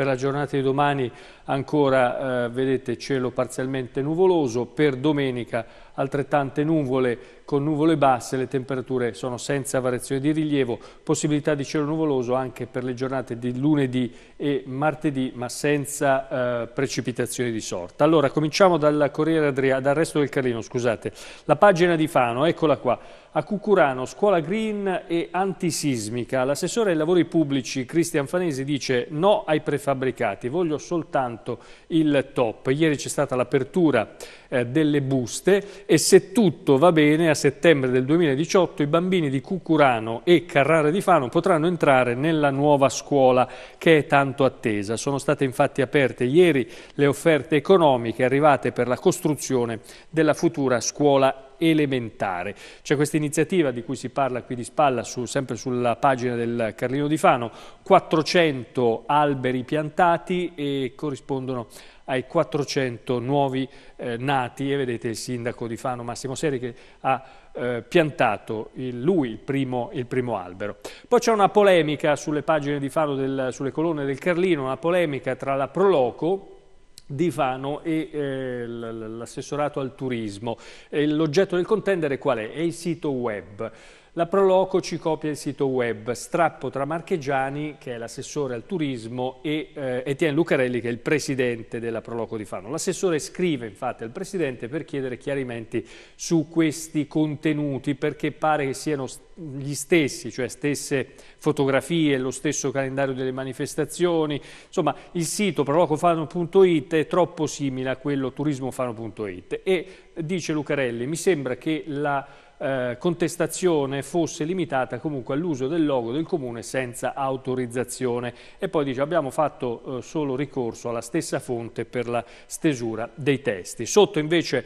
Per la giornata di domani ancora, eh, vedete, cielo parzialmente nuvoloso, per domenica altrettante nuvole con nuvole basse, le temperature sono senza variazione di rilievo, possibilità di cielo nuvoloso anche per le giornate di lunedì e martedì, ma senza eh, precipitazioni di sorta. Allora, cominciamo dal Corriere Adriatico, dal resto del Carlino, scusate. La pagina di Fano, eccola qua. A Cucurano, scuola green e antisismica. L'assessore ai lavori pubblici Cristian Fanesi dice no ai prefabbricati, voglio soltanto il top. Ieri c'è stata l'apertura eh, delle buste e se tutto va bene a settembre del 2018 i bambini di Cucurano e Carrara di Fano potranno entrare nella nuova scuola che è tanto attesa. Sono state infatti aperte ieri le offerte economiche arrivate per la costruzione della futura scuola elementare. C'è questa iniziativa di cui si parla qui di spalla, su, sempre sulla pagina del Carlino di Fano, 400 alberi piantati e corrispondono a ai 400 nuovi eh, nati e vedete il sindaco di Fano Massimo Seri che ha eh, piantato il, lui il primo, il primo, albero. Poi c'è una polemica sulle pagine di Fano, del, sulle colonne del Carlino, una polemica tra la Proloco di Fano e eh, l'assessorato al turismo. L'oggetto del contendere qual è? È il sito web. La Proloco ci copia il sito web, strappo tra Marchegiani, che è l'assessore al turismo, e eh, Etienne Lucarelli, che è il presidente della Proloco di Fano. L'assessore scrive infatti al presidente per chiedere chiarimenti su questi contenuti, perché pare che siano gli stessi, cioè stesse fotografie, lo stesso calendario delle manifestazioni. Insomma, il sito prolocofano.it è troppo simile a quello turismofano.it. E dice Lucarelli, mi sembra che la eh, contestazione fosse limitata comunque all'uso del logo del comune senza autorizzazione e poi dice abbiamo fatto eh, solo ricorso alla stessa fonte per la stesura dei testi. Sotto invece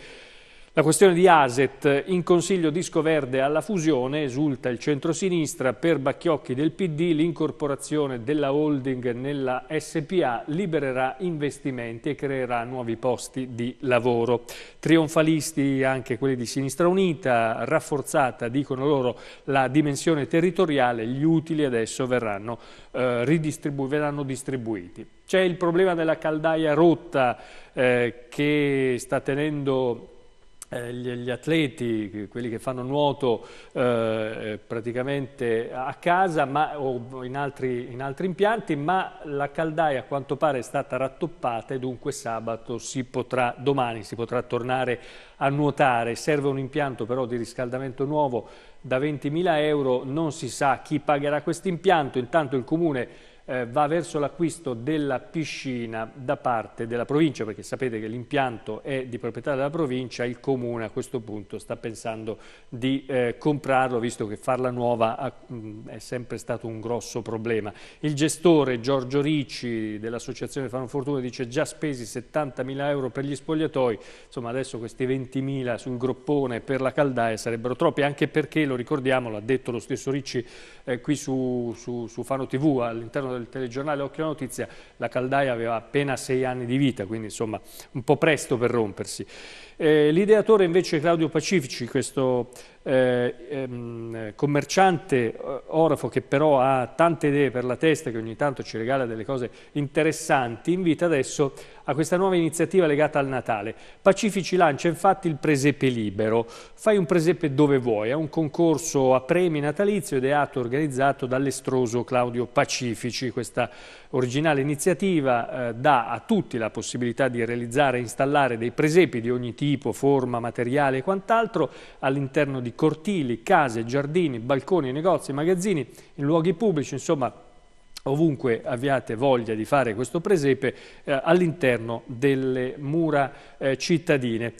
la questione di Aset, in consiglio disco verde alla fusione, esulta il centrosinistra, per Bacchiocchi del PD l'incorporazione della holding nella SPA libererà investimenti e creerà nuovi posti di lavoro. Trionfalisti anche quelli di Sinistra Unita, rafforzata, dicono loro, la dimensione territoriale, gli utili adesso verranno, eh, verranno distribuiti. C'è il problema della caldaia rotta eh, che sta tenendo eh, gli, atleti, quelli che fanno nuoto eh, eh, praticamente a casa ma, o in altri, in altri impianti, ma la caldaia a quanto pare è stata rattoppata e dunque sabato si potrà, domani si potrà tornare a nuotare. Serve un impianto però di riscaldamento nuovo da 20.000 euro, non si sa chi pagherà questo impianto, intanto il Comune eh, va verso l'acquisto della piscina da parte della provincia, perché sapete che l'impianto è di proprietà della provincia, il comune a questo punto sta pensando di eh, comprarlo, visto che farla nuova ha, mh, è sempre stato un grosso problema. Il gestore Giorgio Ricci dell'associazione Fanno Fortuna dice già spesi 70.000 euro per gli spogliatoi, insomma adesso questi 20.000 sul groppone per la caldaia sarebbero troppi, anche perché, lo ricordiamo, l'ha detto lo stesso Ricci eh, qui su, su, su Fano TV all'interno del telegiornale Occhio Notizia, la caldaia aveva appena sei anni di vita, quindi insomma un po' presto per rompersi. Eh, L'ideatore invece Claudio Pacifici, questo eh, ehm, commerciante eh, orafo che però ha tante idee per la testa, e che ogni tanto ci regala delle cose interessanti, invita adesso a questa nuova iniziativa legata al Natale. Pacifici lancia infatti il presepe libero. Fai un presepe dove vuoi, è un concorso a premi natalizio ideato e organizzato dall'estroso Claudio Pacifici, questa originale iniziativa eh, dà a tutti la possibilità di realizzare e installare dei presepi di ogni tipo, forma, materiale e quant'altro all'interno di cortili, case, giardini, balconi, negozi, magazzini, in luoghi pubblici, insomma ovunque abbiate voglia di fare questo presepe eh, all'interno delle mura eh, cittadine.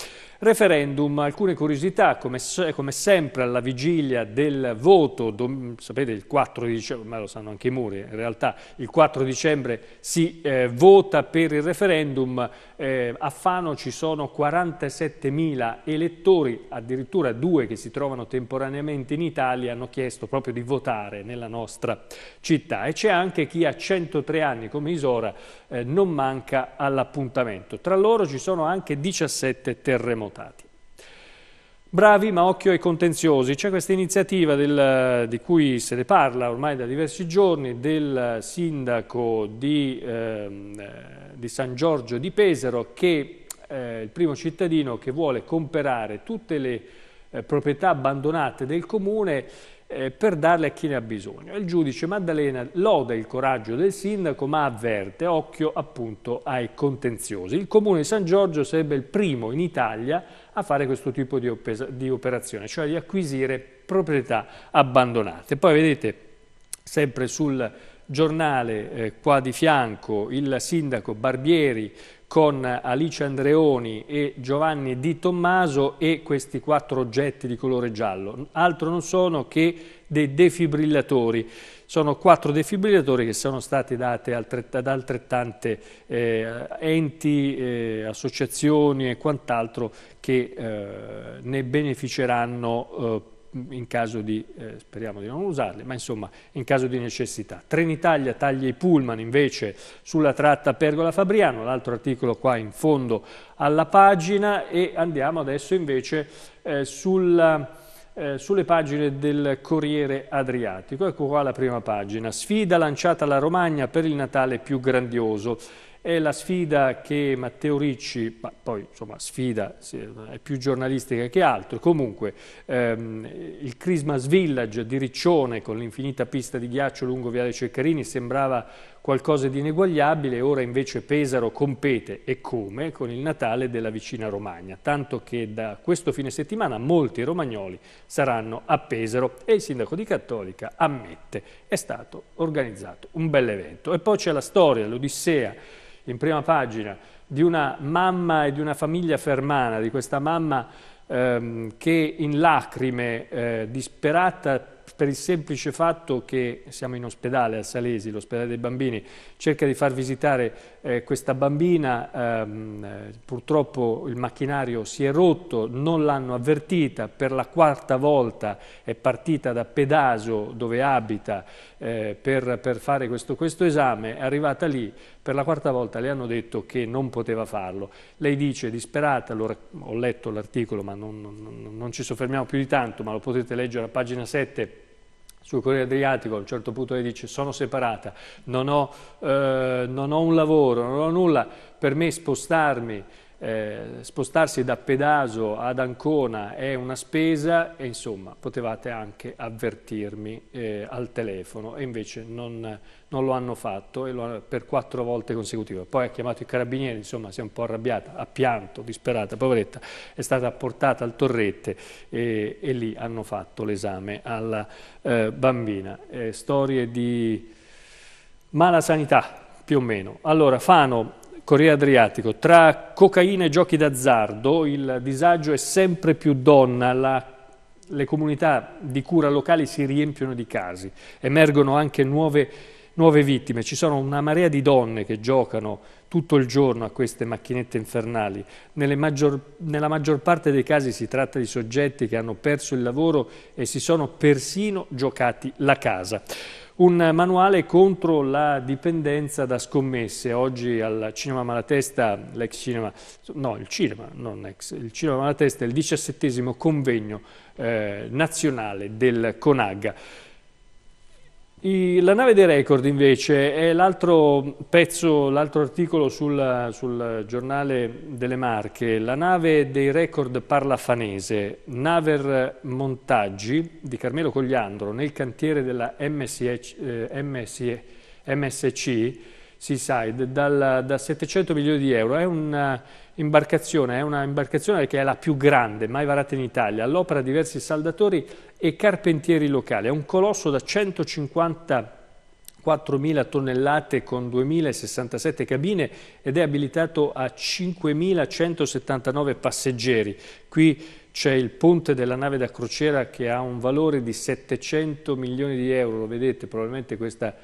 Referendum, alcune curiosità, come, come, sempre alla vigilia del voto, dom, sapete il 4 dicembre, ma lo sanno anche i muri, in realtà il 4 dicembre si eh, vota per il referendum, eh, a Fano ci sono 47.000 elettori, addirittura due che si trovano temporaneamente in Italia hanno chiesto proprio di votare nella nostra città e c'è anche anche chi ha 103 anni come Isora eh, non manca all'appuntamento. Tra loro ci sono anche 17 terremotati. Bravi ma occhio ai contenziosi, c'è questa iniziativa del, di cui se ne parla ormai da diversi giorni del sindaco di, ehm, eh, di San Giorgio di Pesaro che eh, il primo cittadino che vuole comprare tutte le eh, proprietà abbandonate del comune eh, per darle a chi ne ha bisogno. Il giudice Maddalena loda il coraggio del sindaco ma avverte, occhio appunto ai contenziosi. Il comune di San Giorgio sarebbe il primo in Italia a fare questo tipo di, di operazione, cioè di acquisire proprietà abbandonate. Poi vedete sempre sul giornale eh, qua di fianco il sindaco Barbieri con Alice Andreoni e Giovanni Di Tommaso e questi quattro oggetti di colore giallo. Altro non sono che dei defibrillatori. Sono quattro defibrillatori che sono stati dati ad altrettante eh, enti, eh, associazioni e quant'altro che eh, ne beneficeranno eh, in caso di, eh, speriamo di non usarli, ma insomma in caso di necessità. Trenitalia taglia i pullman invece sulla tratta Pergola-Fabriano, l'altro articolo qua in fondo alla pagina e andiamo adesso invece eh, sulla... Eh, sulle pagine del Corriere Adriatico. Ecco qua la prima pagina. Sfida lanciata alla Romagna per il Natale più grandioso. È la sfida che Matteo Ricci, ma poi insomma sfida è più giornalistica che altro, comunque ehm, il Christmas Village di Riccione con l'infinita pista di ghiaccio lungo Viale Ceccarini sembrava qualcosa di ineguagliabile, ora invece Pesaro compete e come con il Natale della vicina Romagna, tanto che da questo fine settimana molti romagnoli saranno a Pesaro e il sindaco di Cattolica ammette è stato organizzato un bel evento. E poi c'è la storia, l'odissea in prima pagina di una mamma e di una famiglia fermana, di questa mamma ehm, che in lacrime, eh, disperata per il semplice fatto che siamo in ospedale a Salesi, l'ospedale dei bambini, cerca di far visitare eh, questa bambina, ehm, eh, purtroppo il macchinario si è rotto, non l'hanno avvertita, per la quarta volta è partita da Pedaso dove abita eh, per, per, fare questo, questo esame, è arrivata lì, per la quarta volta le hanno detto che non poteva farlo. Lei dice disperata, allora, ho letto l'articolo ma non, non, non ci soffermiamo più di tanto, ma lo potete leggere a pagina 7 sul Corriere Adriatico a un certo punto lei dice sono separata, non ho, eh, non ho un lavoro, non ho nulla, per me spostarmi eh, spostarsi da Pedaso ad Ancona è una spesa e insomma potevate anche avvertirmi eh, al telefono e invece non, non lo hanno fatto lo, per quattro volte consecutive. Poi ha chiamato i carabinieri, insomma si è un po' arrabbiata, ha pianto, disperata, poveretta, è stata portata al torrette e, e lì hanno fatto l'esame alla eh, bambina. Eh, storie di mala sanità più o meno. Allora Fano Corriere Adriatico, tra cocaina e giochi d'azzardo il disagio è sempre più donna, la, le comunità di cura locali si riempiono di casi, emergono anche nuove, nuove vittime, ci sono una marea di donne che giocano tutto il giorno a queste macchinette infernali. Maggior, nella maggior parte dei casi si tratta di soggetti che hanno perso il lavoro e si sono persino giocati la casa un manuale contro la dipendenza da scommesse. Oggi al Cinema Malatesta, l'ex cinema, no il cinema, non ex, il Cinema Malatesta è il diciassettesimo convegno eh, nazionale del CONAGA. I, la nave dei record invece è l'altro pezzo, l'altro articolo sul, sul, giornale delle Marche, la nave dei record parla fanese, Naver Montaggi di Carmelo Cogliandro nel cantiere della MSC, eh, MSC Seaside dal, da 700 milioni di euro. È un'imbarcazione, eh, è una che è la più grande mai varata in Italia, all'opera diversi saldatori e carpentieri locali. È un colosso da 150 4.000 tonnellate con 2.067 cabine ed è abilitato a 5.179 passeggeri. Qui c'è il ponte della nave da crociera che ha un valore di 700 milioni di euro, lo vedete probabilmente questa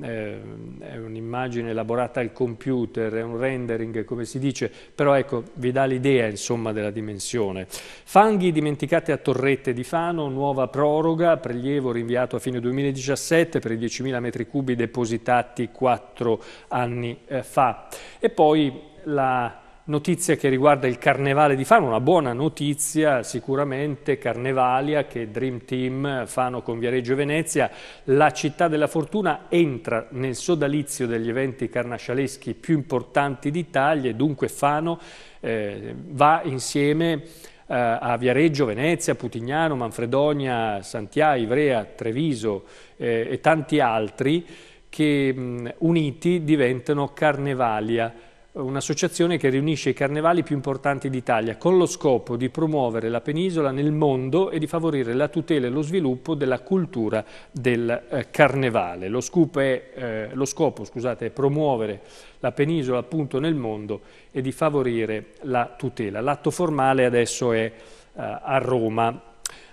eh, è un'immagine elaborata al computer, è un rendering come si dice, però ecco vi dà l'idea insomma della dimensione. Fanghi dimenticati a Torrette di Fano, nuova proroga, prelievo rinviato a fine 2017 per i 10.000 metri cubi depositati 4 anni eh, fa. E poi la notizia che riguarda il Carnevale di Fano, una buona notizia sicuramente carnevalia che Dream Team Fano con Viareggio e Venezia, la città della fortuna entra nel sodalizio degli eventi carnascialeschi più importanti d'Italia e dunque Fano eh, va insieme eh, a Viareggio, Venezia, Putignano, Manfredonia, Santiago, Ivrea, Treviso eh, e tanti altri che mh, uniti diventano Carnevalia un'associazione che riunisce i carnevali più importanti d'Italia con lo scopo di promuovere la penisola nel mondo e di favorire la tutela e lo sviluppo della cultura del eh, carnevale. Lo, è, eh, lo scopo scusate, è promuovere la penisola appunto nel mondo e di favorire la tutela. L'atto formale adesso è eh, a Roma.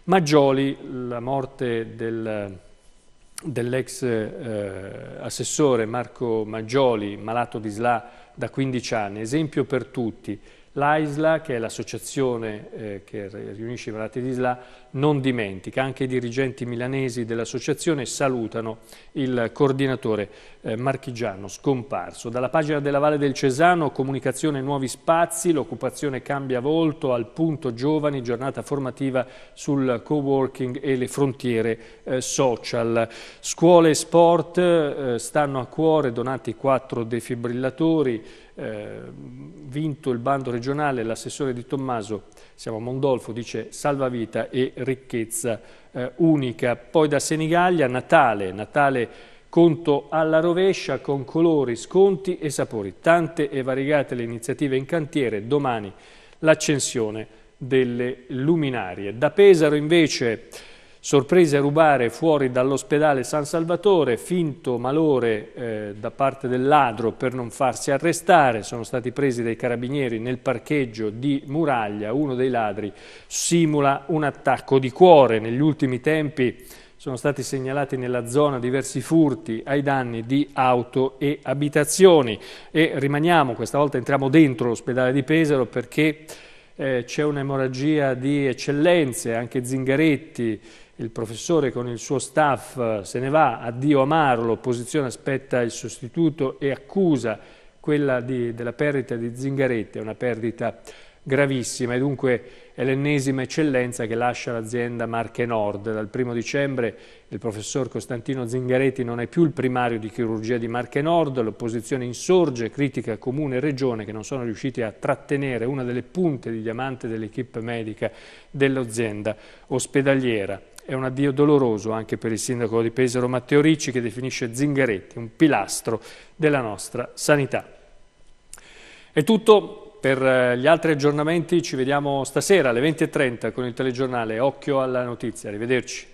Maggioli, la morte del dell'ex eh, assessore Marco Maggioli, malato di SLA da 15 anni, esempio per tutti. L'AISLA, che è l'associazione eh, che riunisce i malati di SLA, non dimentica, anche i dirigenti milanesi dell'associazione salutano il coordinatore eh, marchigiano scomparso. Dalla pagina della Valle del Cesano, comunicazione nuovi spazi, l'occupazione cambia volto, al punto giovani, giornata formativa sul co-working e le frontiere eh, social. Scuole e sport eh, stanno a cuore, donati quattro defibrillatori, eh, vinto il bando regionale, l'assessore di Tommaso, siamo a Mondolfo, dice salva vita e ricchezza eh, unica. Poi da Senigallia, Natale, Natale Conto alla rovescia con colori, sconti e sapori. Tante e variegate le iniziative in cantiere. Domani l'accensione delle luminarie. Da Pesaro invece sorprese a rubare fuori dall'ospedale San Salvatore, finto malore eh, da parte del ladro per non farsi arrestare, sono stati presi dai carabinieri nel parcheggio di Muraglia, uno dei ladri simula un attacco di cuore. Negli ultimi tempi sono stati segnalati nella zona diversi furti ai danni di auto e abitazioni. E rimaniamo, questa volta entriamo dentro l'ospedale di Pesaro perché eh, c'è un'emorragia di eccellenze, anche Zingaretti, il professore con il suo staff eh, se ne va, addio amaro, l'opposizione aspetta il sostituto e accusa quella di, della perdita di Zingaretti, è una perdita gravissima e dunque è l'ennesima eccellenza che lascia l'azienda Marche Nord. Dal 1 dicembre il professor Costantino Zingaretti non è più il primario di chirurgia di Marche Nord, l'opposizione insorge, critica Comune e Regione che non sono riusciti a trattenere una delle punte di diamante dell'equipe medica dell'azienda ospedaliera. È un addio doloroso anche per il sindaco di Pesaro Matteo Ricci che definisce Zingaretti un pilastro della nostra sanità. È tutto per eh, gli altri aggiornamenti ci vediamo stasera alle 20.30 con il telegiornale Occhio alla notizia. Arrivederci.